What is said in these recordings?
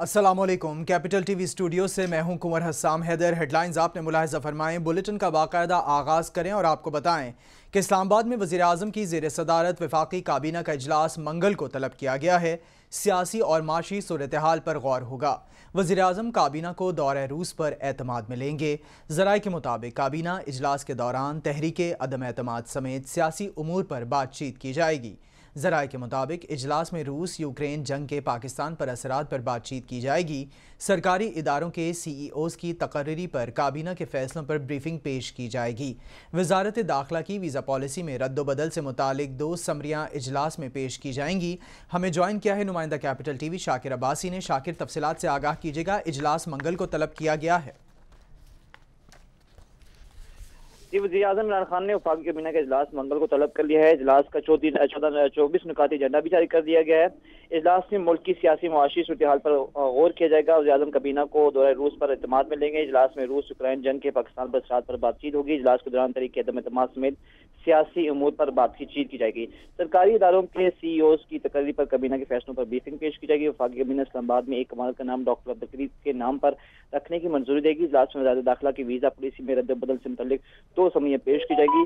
Aslam capital TV studio से मैं हूं कुंवर हस्साम हैदर हेडलाइंस आपने मुलाहजा फरमाएं बुलेटिन का बाकायदा आगाज़ करें और आपको बताएं कि इस्लामाबाद में वजी अजम की जेर सदारत वफाकी काबीना का अजलास मंगल को तलब किया गया है सियासी और माशी सूरत हाल पर गौर होगा वजी अजम काबीना को दौर रूस पर अतमाद में लेंगे के मुताबिक काबीना इजलास के दौरान तहरीक अदम अतमाद समेत सियासी अमूर पर बातचीत की जाएगी जराए के मुताबिक इजलास में रूस यूक्रेन जंग के पाकिस्तान पर असरात पर बातचीत की जाएगी सरकारी इदारों के सी ई ओज़ की तकर्री पर काबीना के फैसलों पर ब्रीफिंग पेश की जाएगी वजारत दाखिला की वीज़ा पॉलिसी में रद्दबदल से मुतक दो समरियाँ इजलास में पेश की जाएंगी हमें ज्वाइन किया है नुमाइंदा capital T V Shakir Abbasi ने शाकिर तफसलत से आगाह कीजिएगा इजलास मंगल को तलब किया गया है जी वजी अजम इमरान खान ने वफाक कैबिना का इजलास मंगल को तलब कर लिया है इजलास का चौथी चौदह चौबीस निकाती एजेंडा भी जारी कर दिया गया है इजलास में मुल्क की सियासी मुआशी सूरत पर गौर किया जाएगा वजी अजम कबीना को दौरा रूस पर अतमाद में लेंगे इजलास में रूस यूक्राइन जंग के पाकिस्तान पर पर बातचीत होगी इजलास के दौरान तरीके अदम अतमाद समेत सियासी अमूर पर बातचीत की जाएगी सरकारी इदारों के सीईओ e की तकरीर पर कबीना के फैसलों पर ब्रीफिंग पेश की जाएगी वफाकी कबीना इस्लामाबाद में एक कमाल का नाम डॉक्टर अब्दुल करीब के नाम पर रखने की मंजूरी देगी इजलास में वजारत दाखिला की वीजा पॉलिसी में रद्द बदल से मुतलिक दो समियाँ पेश की जाएगी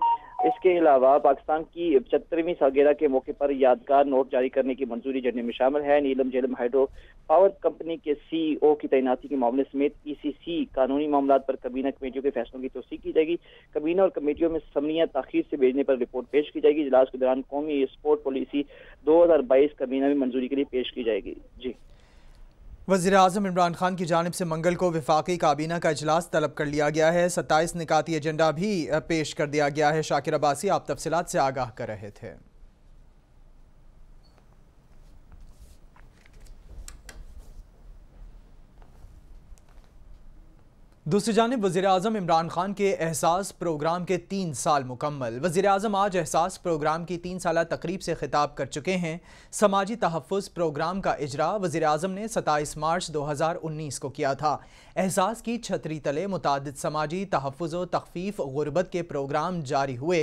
इसके अलावा पाकिस्तान की पचहत्तरवीं सालगिरह के मौके पर यादगार नोट जारी करने की मंजूरी जड़ने में शामिल है Neelum Jhelum hydro power company के सी ओ e की तैनाती के मामले समेत ई सी सी कानूनी मामला पर कबीना कमेटियों के फैसलों की तोसी की जाएगी कबीना और कमेटियों में समनिया तखीर से भेजने पर रिपोर्ट पेश की जाएगी इजलास के दौरान कौमी स्पोर्ट पॉलिसी 2022 काबीना में मंजूरी के लिए पेश की जाएगी जी वजी अजम इमरान खान की जानब से मंगल को विफाकी काबीना का अजलास तलब कर लिया गया है सत्ताईस निकाती एजेंडा भी पेश कर दिया गया है शाकिर अब्बासी आप तफसलत से आगाह कर रहे थे दूसरी जानब वजी अजम इमरान खान के एहसास प्रोग्राम के तीन साल मुकम्मल वजी अजम आज एहसास प्रोग्राम की तीन साल तकरीब से खिताब कर चुके हैं समाजी तहफ़ प्रोग्राम का इजरा वजी अजम ने सताईस मार्च दो हज़ार उन्नीस को किया था एहसास की छतरी तले मुतद समाजी तहफ़ व तखफ़ीफ गुरबत के प्रोग्राम जारी हुए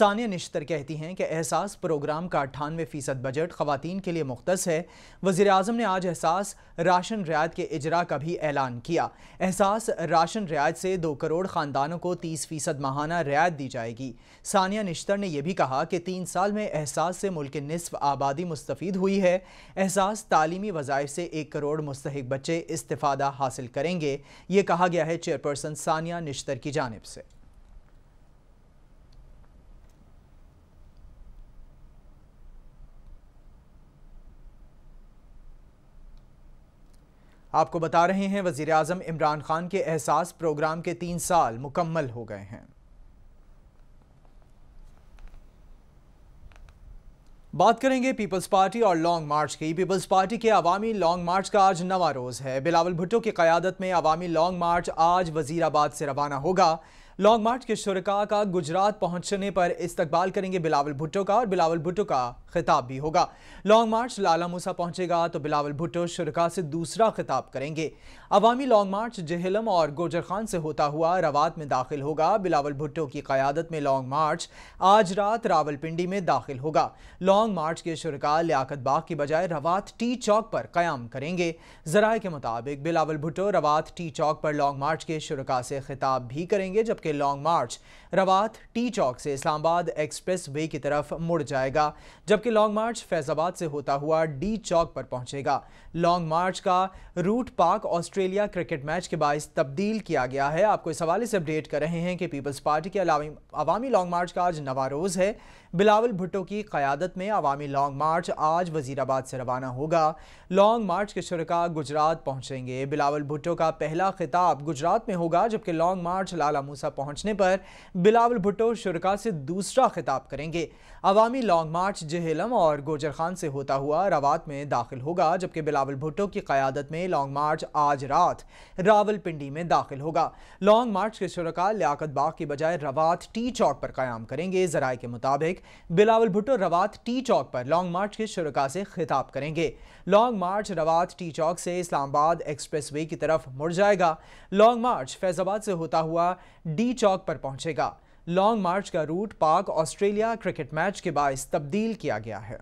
सानिया निश्तर कहती हैं कि एहसास प्रोग्राम का अट्ठानवे फ़ीसद बजट खुवान के लिए मुख्त है वजी अजम ने आज एहसास राशन रियायत के इजरा का भी ऐलान किया एहसास राशन रियायत से दो करोड़ खानदानों को तीस फीसद माहाना रियायत दी जाएगी सानिया निश्तर ने यह भी कहा कि तीन साल में एहसास से मुल्क नस्फ आबादी मुस्तफ़ हुई है एहसास तालीमी वज़ायफ से एक करोड़ मुस्तक बच्चे इस्तादा हासिल करेंगे ये कहा गया है चेयरपर्सन सानिया निश्तर की जानब से आपको बता रहे हैं वजीर अजम इमरान खान के एहसास प्रोग्राम के तीन साल मुकम्मल हो गए हैं बात करेंगे पीपल्स पार्टी और लॉन्ग मार्च की पीपल्स पार्टी के अवामी लॉन्ग मार्च का आज नवा रोज़ है बिलावल भुट्टो की क़्यादत में अवामी लॉन्ग मार्च आज वजीराबाद से रवाना होगा लॉन्ग मार्च के शुरा का गुजरात पहुंचने पर इस्तकबाल करेंगे बिलावल भुट्टो का और बिलावल भुट्टो का खिताब भी होगा लॉन्ग मार्च लाला मूसा पहुंचेगा तो बिलावल भुट्टो शुरा से दूसरा खिताब करेंगे अवामी लॉन्ग मार्च जहलम और गोजर खान से होता हुआ रवात में दाखिल होगा बिलावल भुट्टो की क्यादत में लॉन्ग मार्च आज रात रावलपिंडी में दाखिल होगा लॉन्ग मार्च के शुरा लियाकत बाग की बजाय रवात टी चौक पर क्याम करेंगे जराए के मुताबिक बिलावल भुट्टो रवात टी चौक पर लॉन्ग मार्च के शुरा से खिताब भी करेंगे जबकि के लॉन्ग मार्च रवात टी चौक से इस्लामाबाद एक्सप्रेस वे की तरफ मुड़ जाएगा जबकि लॉन्ग मार्च फैजाबाद से होता हुआ डी चौक पर पहुंचेगा लॉन्ग मार्च का रूट पाक ऑस्ट्रेलिया क्रिकेट मैच के बायस तब्दील किया गया है आपको इस हवाले से अपडेट कर रहे हैं कि पीपल्स पार्टी के अलावा अवामी लॉन्ग मार्च का आज नवा रोज़ है बिलावल भुट्टो की क़्यादत में अवामी लॉन्ग मार्च आज वजीराबाद से रवाना होगा लॉन्ग मार्च के शुरा गुजरात पहुंचेंगे बिलावल भुट्टो का पहला खिताब गुजरात में होगा जबकि लॉन्ग मार्च लाला मूसा पहुंचने पर बिलावल भुट्टो शुरा से दूसरा खिताब करेंगे अवामी लॉन्ग मार्च जहलम और गोजर खान से होता हुआ रवात में दाखिल होगा जबकि बिलावल भुट्टो की क़्यादत में लॉन्ग मार्च आज रात रावलपिंडी में दाखिल होगा लॉन्ग मार्च के शुरा लियाकत बाग की बजाय रवात टी चौक पर क्याम करेंगे जराये के मुताबिक बिलावल भुट्टो रवात टी चौक पर लॉन्ग मार्च के शुरा से खिताब करेंगे लॉन्ग मार्च रवात टी चौक से इस्लामाबाद एक्सप्रेसवे की तरफ मुड़ जाएगा लॉन्ग मार्च फैजाबाद से होता हुआ डी चौक पर पहुंचेगा लॉन्ग मार्च का रूट पाक ऑस्ट्रेलिया क्रिकेट मैच के बायस तब्दील किया गया है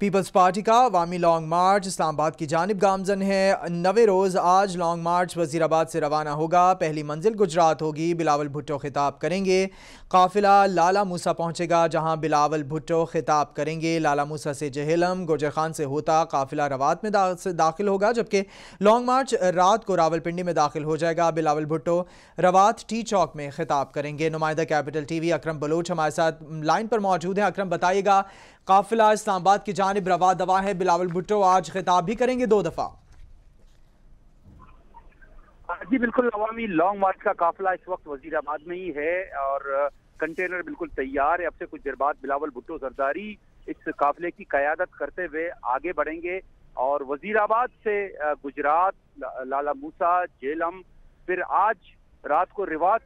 पीपल्स पार्टी का वामी लॉन्ग मार्च इस्लामाबाद की जानब गामजन है नवे रोज़ आज लॉन्ग मार्च वजीराबाद से रवाना होगा पहली मंजिल गुजरात होगी बिलावल भुट्टो खिताब करेंगे काफिला लाला मूसा पहुंचेगा जहां बिलावल भुट्टो खिताब करेंगे लाला मूसा से जहलम गुर्जर खान से होता काफिला रवात में दा, दाखिल होगा जबकि लॉन्ग मार्च रात को रावलपिंडी में दाखिल हो जाएगा बिलावल भुट्टो रवात टी चौक में खिताब करेंगे नुमाइंदा capital T V Akram Baloch हमारे साथ लाइन पर मौजूद हैं अक्रम बताइएगा काफिला इस्लामाबाद की जानब रवा दवा है बिलावल भुट्टो आज खिताब भी करेंगे दो दफ़ा हाँ जी बिल्कुल अवामी लॉन्ग मार्च का काफिला इस वक्त वजीराबाद में ही है और कंटेनर बिल्कुल तैयार है अब से कुछ देर बाद बिलावल भुट्टो जरदारी इस काफिले की कयादत करते हुए आगे बढ़ेंगे और वजीराबाद से गुजरात लाला मूसा जेलम फिर आज रात को रिवाज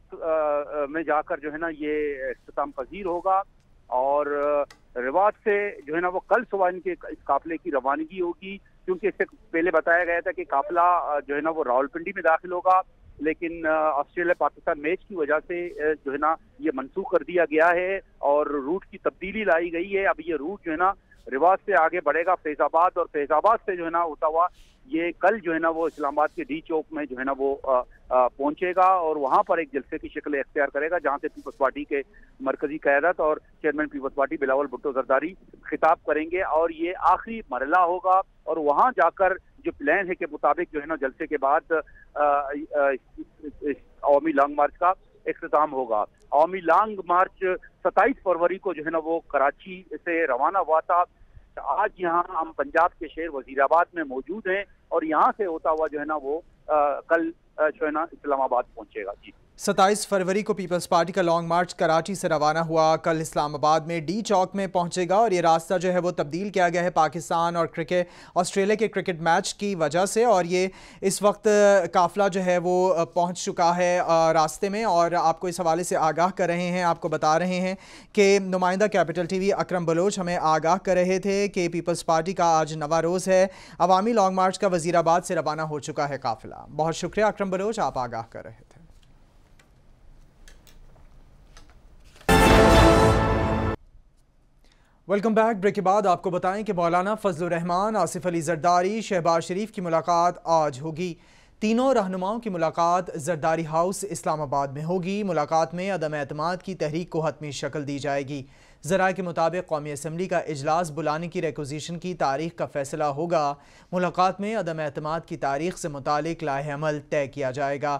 में जाकर जो है ना ये अख्ताम पजीर होगा और रिवाज से जो है ना वो कल सुबह इनके इस काफिले की रवानगी होगी क्योंकि इससे पहले बताया गया था कि काफिला जो है ना वो रावलपिंडी में दाखिल होगा लेकिन ऑस्ट्रेलिया पाकिस्तान मैच की वजह से जो है ना ये मनसूख कर दिया गया है और रूट की तब्दीली लाई गई है अब ये रूट जो है ना रिवाज से आगे बढ़ेगा फैजाबाद और फैजाबाद से जो है ना होता हुआ ये कल जो है ना वो इस्लामाबाद के डी चौक में जो है ना वो पहुंचेगा और वहां पर एक जलसे की शक्ल अख्तियार करेगा जहां से पीपल्स पार्टी के मरकजी क्यादत और chairman Peoples Party Bilawal Bhutto Zardari खिताब करेंगे और ये आखिरी मरला होगा और वहां जाकर जो प्लान है के मुताबिक जो है ना जलसे के बाद अवमी लॉन्ग मार्च का इख्ताम होगा अवमी लॉन्ग मार्च सत्ताईस फरवरी को जो है ना वो कराची से रवाना हुआ था आज यहाँ हम पंजाब के शेर वजीराबाद में मौजूद हैं और यहाँ से होता हुआ जो है ना वो आ, कल जो है ना इस्लामाबाद पहुंचेगा जी सत्ताईस फरवरी को पीपल्स पार्टी का लॉन्ग मार्च कराची से रवाना हुआ कल इस्लामाबाद में डी चौक में पहुंचेगा और ये रास्ता जो है वो तब्दील किया गया है पाकिस्तान और क्रिकेट ऑस्ट्रेलिया के क्रिकेट मैच की वजह से और ये इस वक्त काफिला जो है वो पहुंच चुका है रास्ते में और आपको इस हवाले से आगाह कर रहे हैं आपको बता रहे हैं कि नुमाइंदा कैपिटल टी अक्रम बलोच हमें आगाह कर रहे थे कि पीपल्स पार्टी का आज नवा रोज़ है अवामी लॉन्ग मार्च का वजीराबाद से रवाना हो चुका है काफिला बहुत शुक्रिया अक्रम बलोच आप आगाह कर रहे थे वेलकम बैक ब्रेक के बाद आपको बताएं कि मौलाना फजल रहमान आसिफ अली जरदारी शहबाज शरीफ की मुलाकात आज होगी तीनों रहनुमाओं की मुलाकात जरदारी हाउस इस्लामाबाद में होगी मुलाकात में अदम अतमाद की तहरीक को हतमी शक्ल दी जाएगी जरा के मुताबिक कौमी असम्बली का अजलास बुलाने की रिकोजीशन की तारीख का फैसला होगा मुलाकात में अदम अहतमाद की तारीख से मुतक लाह अमल तय किया जाएगा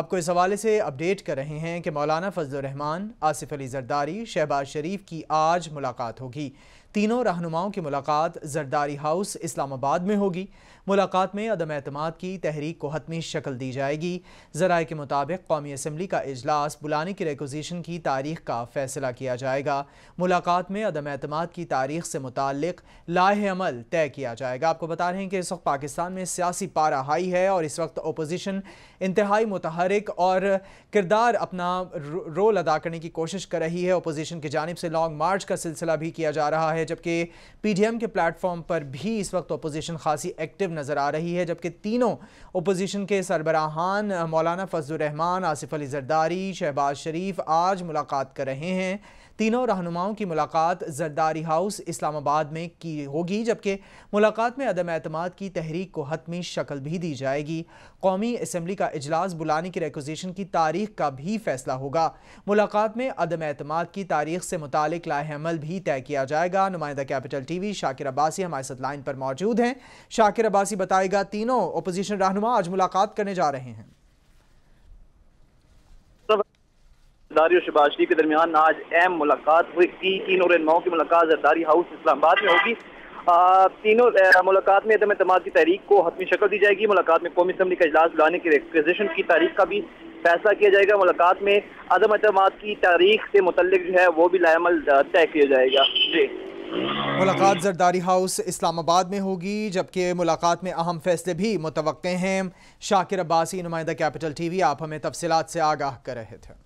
आपको इस हवाले से अपडेट कर रहे हैं कि मौलाना फजलरहमान आसिफ अली जरदारी शहबाज शरीफ की आज मुलाकात होगी तीनों रहनुमाओं की मुलाकात जरदारी हाउस इस्लामाबाद में होगी मुलाकात में अदम अतमाद की तहरीक को हतमी शक्ल दी जाएगी जराए के मुताबिक कौमी असम्बली का अजलास बुलाने की रेकोजीशन की तारीख का फैसला किया जाएगा मुलाकात में अदम अतमाद की तारीख से मुतल लाह अमल तय किया जाएगा आपको बता रहे हैं कि इस वक्त पाकिस्तान में सियासी पारा हाई है और इस वक्त अपोजिशन इंतहाई मुतहरक और किरदार अपना रोल अदा करने की कोशिश कर रही है अपोजिशन की जानब से लॉन्ग मार्च का सिलसिला भी किया जा रहा है है जबकि पीडीएम के प्लेटफॉर्म पर भी इस वक्त अपोजिशन खासी एक्टिव नज़र आ रही है जबकि तीनों अपोजिशन के सरबराहान मौलाना फजलरहमान आसिफ अली जरदारी शहबाज शरीफ आज मुलाकात कर रहे हैं तीनों रहनुमाओं की मुलाकात जरदारी हाउस इस्लामाबाद में की होगी जबकि मुलाकात में अदम अतमाद की तहरीक को हतमी शक्ल भी दी जाएगी कौमी असम्बली का अजलास बुलाने की रेकोजेशन की तारीख का भी फैसला होगा मुलाकात में अदम अतमाद की तारीख से मुतल लाहेमल भी तय किया जाएगा नुमाइंदा capital T V Shakir Abbasi हमारे साथ लाइन पर मौजूद हैं शाकिर अब्बासी बताएगा तीनों अपोजिशन रहनुमा आज मुलाकात करने जा रहे हैं जरदारी और शरीफ के दरमियान आज अहम मुलाकात हुई की तीन और नौ की मुलाकात जरदारी हाउस इस्लामाबाद में होगी तीनों मुलाकात में अदम अतमाद की तहरीक को हतमी शक्ल दी जाएगी मुलाकात में कौमी असम्बली का इजलास बुलाने की रिक्वेजेशन की तारीख का भी फैसला किया जाएगा मुलाकात में अदम अतमाद की तारीख से मुतलिक जो है वो भी लाल तय किया जाएगा जी मुलाकात जरदारी हाउस इस्लामाबाद में होगी जबकि मुलाकात में अहम फैसले भी मुतव हैं शाकिर अब्बासी नुमाइंदा कैपिटल टी वी आप हमें तफसीत से आगाह कर रहे थे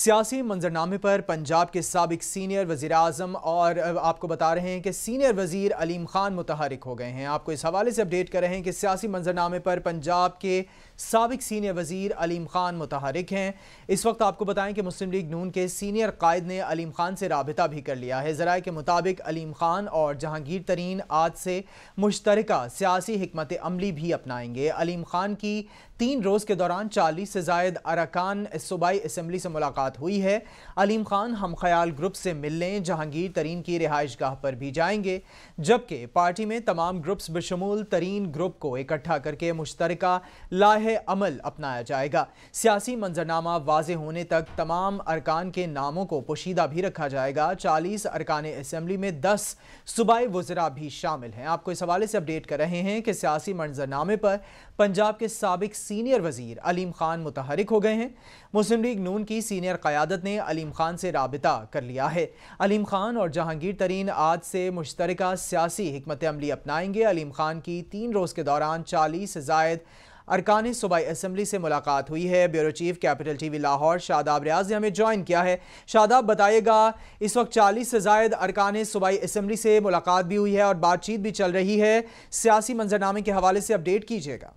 सियासी मंजरनामे पर पंजाब के सबक सीनियर वज़ी अजम और आपको बता रहे हैं कि सीनियर वजीर अलीम खान मुतहरक हो गए हैं आपको इस हवाले से अपडेट कर रहे हैं कि सियासी मंजरनामे पर पंजाब के सबक सीनियर वजीर अलीम खान मुतहरक हैं इस वक्त आपको बताएं कि मुस्लिम लीग नून के सीनियर कायद ने अलीम खान से रबता भी कर लिया है ज़रा के मुताबिक अलीम खान और जहांगीर तरीन आज से मुश्तर सियासी हमत अमली भी अपनाएंगे अलीम खान की तीन रोज़ के दौरान चालीस से जायद अरकान सूबाई इसम्बली से मुलाकात हुई है अलीम खान हम ख्याल ग्रुप से मिलने जहांगीर तरीन की रिहाइश गाह पर भी जाएंगे जबकि पार्टी में तमाम ग्रुप्स बशमूल तरीन ग्रुप को इकट्ठा करके मुश्तर लाहे अमल अपनाया जाएगा सियासी मंजरनामा वाज होने तक तमाम अरकान के नामों को पोशीदा भी रखा जाएगा चालीस अरकान असम्बली में दस सूबाई वजरा भी शामिल हैं आपको इस हवाले से अपडेट कर रहे हैं कि सियासी मंजरनामे पर पंजाब के सबक सीनियर वजीर अलीम खान मुतहरक हो गए हैं मुस्लिम लीग नून की सीनियर क़्यादत ने अलीम खान से रबता कर लिया है अलीम खान और जहांगीर तरीन आज से मुश्तरक सियासी हमत अमली अपनाएंगे अलीम खान की तीन रोज़ के दौरान चालीस जायद अरकान सूबाई असम्बली से मुलाकात हुई है bureau chief capital TV Lahore Shadab Riaz ने हमें ज्वाइन किया है शादाब बताइएगा इस वक्त चालीस से जायद अरकान सूबाई असम्बली से मुलाकात भी हुई है और बातचीत भी चल रही है सियासी मंजरनामे के हवाले से अपडेट कीजिएगा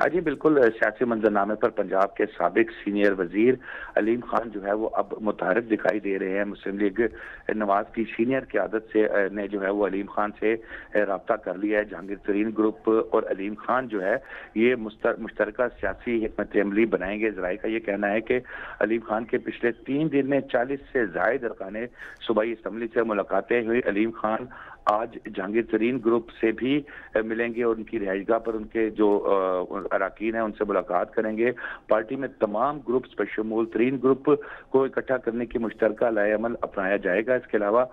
हाँ जी बिल्कुल सियासी मंजरनामे पर पंजाब के सबक सीनियर वजीर अलीम खान जो है वो अब मुतहरक दिखाई दे रहे हैं मुस्लिम लीग नवाज की सीनियर की आदत से ने जो है वो अलीम खान से रबता कर लिया है जहांगीर तरीन ग्रुप और अलीम खान जो है ये मुश्तर सियासी हमत अमली बनाएंगे जराये का ये कहना है कि अलीम खान के पिछले तीन दिन में चालीस से जायद अरकान सूबाई इसम्बली से मुलाकातें हुई अलीम खान आज जहांगीर तरीन ग्रुप से भी मिलेंगे और उनकी रिहाइशगाह पर उनके जो अरकान हैं उनसे मुलाकात करेंगे पार्टी में तमाम ग्रुप बशमूल तरीन ग्रुप को इकट्ठा करने की मुश्तर लाएमल अपनाया जाएगा इसके अलावा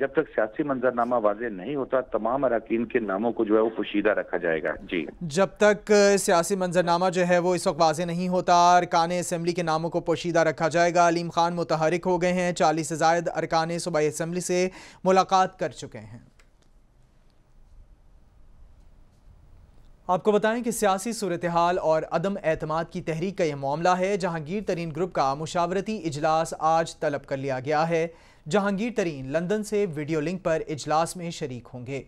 जब तक सियासी मंजरनामा वाजे नहीं होता तमाम अरकान के नामों को जो है वो पोशीदा रखा जाएगा जी जब तक सियासी मंजरनामा जो है वो इस वक्त वाजे नहीं होता अरकान असम्बली के नामों को पोशीदा रखा जाएगा अलीम खान मुतहरिक हो गए हैं चालीस से जायद अरकान सूबाई असम्बली से मुलाकात कर चुके हैं आपको बताएं कि सियासी सूरत हाल और अदम एतमाद की तहरीक का यह मामला है जहांगीर तरीन ग्रुप का मुशावरती इजलास आज तलब कर लिया गया है जहांगीर तरीन लंदन से वीडियो लिंक पर इजलास में शरीक होंगे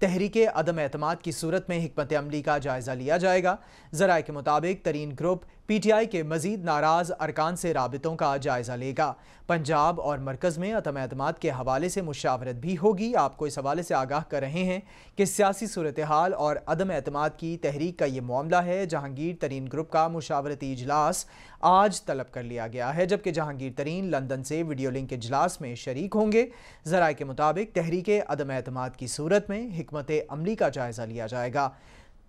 तहरीक अदम एतमाद की सूरत में हमत अमली का जायज़ा लिया जाएगा ज़रा के मुताबिक तरीन ग्रुप पीटीआई के मजीद नाराज अरकान से रबतों का जायजा लेगा पंजाब और मरकज़ में अतम अहतम के हवाले से मुशावरत भी होगी आपको इस हवाले से आगाह कर रहे हैं कि सियासी सूरत हाल और अदम अतमाद की तहरीक का ये मामला है जहांगीर तरीन ग्रुप का मुशावरती इजलास आज तलब कर लिया गया है जबकि जहांगीर तरीन लंदन से वीडियो लिंक इजलास में शरीक होंगे जरा के मुताबिक तहरीक अदम अहतम की सूरत में हमत अमली का जायज़ा लिया जाएगा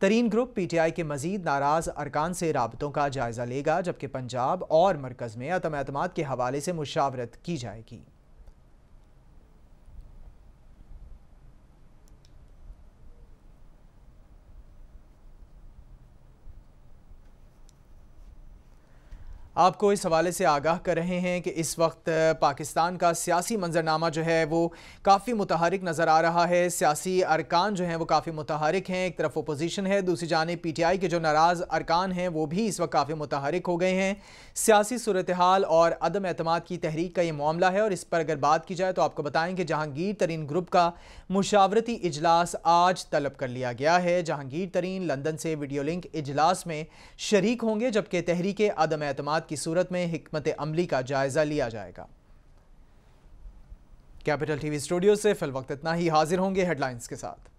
तरीन ग्रुप पीटीआई के मजीद नाराज अरकान से रबतों का जायजा लेगा जबकि पंजाब और मरकज़ में अतम अतमाद के हवाले से मुशावरत की जाएगी आपको इस हवाले से आगाह कर रहे हैं कि इस वक्त पाकिस्तान का सियासी मंजरनामा जो है वो काफ़ी मुतहरक नज़र आ रहा है सियासी अरकान जो हैं वो काफ़ी मुतहरक हैं एक तरफ अपोजिशन है दूसरी जानब पी टी आई के जो नाराज़ अरकान हैं वो भी इस वक्त काफ़ी मुतहरक हो गए हैं सियासी सूरत हाल और अदम अतमाद की तहरीक का ये मामला है और इस पर अगर बात की जाए तो आपको बताएँ कि जहांगीर तरीन ग्रुप का मुशावरती इजलास आज तलब कर लिया गया है जहांगीर तरीन लंदन से वीडियो लिंक इजलास में शरीक होंगे जबकि तहरीक अदम अतमाद इकदाम की सूरत में हमत अमली का जायज़ा लिया जाएगा कैपिटल टीवी स्टूडियो से फिल वक्त इतना ही हाजिर होंगे हेडलाइंस के साथ